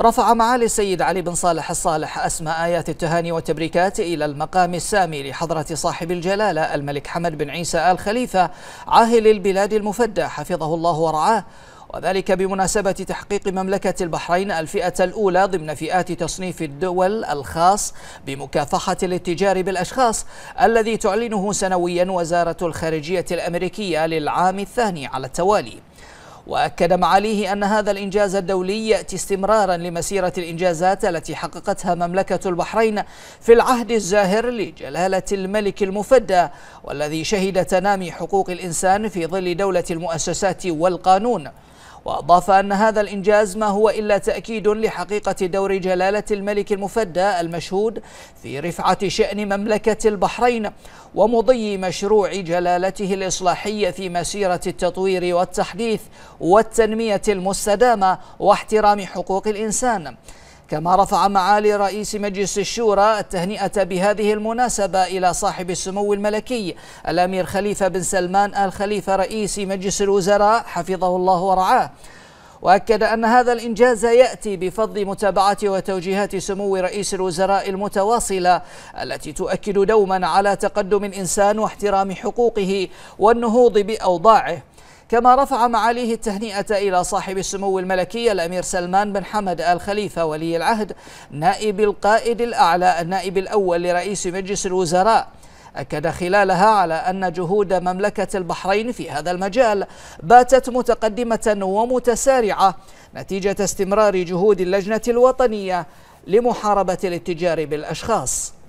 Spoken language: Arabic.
رفع معالي السيد علي بن صالح الصالح أسماء آيات التهاني والتبريكات إلى المقام السامي لحضرة صاحب الجلالة الملك حمد بن عيسى آل خليفة عاهل البلاد المفدى حفظه الله ورعاه وذلك بمناسبة تحقيق مملكة البحرين الفئة الأولى ضمن فئات تصنيف الدول الخاص بمكافحة الاتجار بالأشخاص الذي تعلنه سنويا وزارة الخارجية الأمريكية للعام الثاني على التوالي وأكد معاليه أن هذا الإنجاز الدولي يأتي استمرارا لمسيرة الإنجازات التي حققتها مملكة البحرين في العهد الزاهر لجلالة الملك المفدى والذي شهد تنامي حقوق الإنسان في ظل دولة المؤسسات والقانون وأضاف أن هذا الإنجاز ما هو إلا تأكيد لحقيقة دور جلالة الملك المفدى المشهود في رفعة شأن مملكة البحرين ومضي مشروع جلالته الإصلاحية في مسيرة التطوير والتحديث والتنمية المستدامة واحترام حقوق الإنسان كما رفع معالي رئيس مجلس الشورى التهنئة بهذه المناسبة إلى صاحب السمو الملكي الأمير خليفة بن سلمان آل خليفة رئيس مجلس الوزراء حفظه الله ورعاه وأكد أن هذا الإنجاز يأتي بفضل متابعة وتوجيهات سمو رئيس الوزراء المتواصلة التي تؤكد دوما على تقدم الإنسان واحترام حقوقه والنهوض بأوضاعه كما رفع معاليه التهنئة إلى صاحب السمو الملكي الأمير سلمان بن حمد آل خليفة ولي العهد نائب القائد الأعلى النائب الأول لرئيس مجلس الوزراء أكد خلالها على أن جهود مملكة البحرين في هذا المجال باتت متقدمة ومتسارعة نتيجة استمرار جهود اللجنة الوطنية لمحاربة الاتجار بالأشخاص